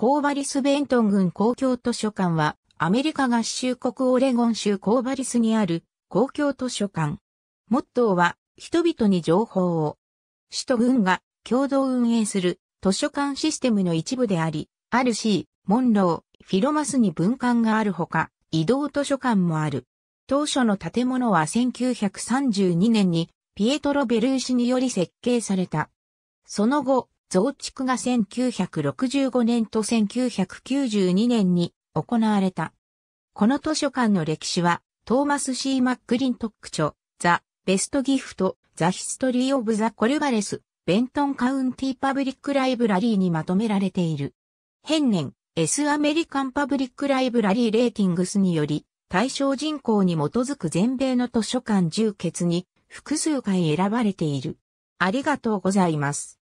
コーバリス・ベントン軍公共図書館は、アメリカ合衆国オレゴン州コーバリスにある公共図書館。モットーは、人々に情報を。市と軍が共同運営する図書館システムの一部であり、あるし、モンロー、フィロマスに分館があるほか、移動図書館もある。当初の建物は1932年にピエトロ・ベルーシにより設計された。その後、増築が1965年と1992年に行われた。この図書館の歴史は、トーマス・シー・マックリントック著、ザ・ベスト・ギフト、ザ・ヒストリー・オブ・ザ・コルバレス、ベントン・カウンティ・パブリック・ライブラリーにまとめられている。変年、S・ アメリカン・パブリック・ライブラリー・レーティングスにより、対象人口に基づく全米の図書館10に、複数回選ばれている。ありがとうございます。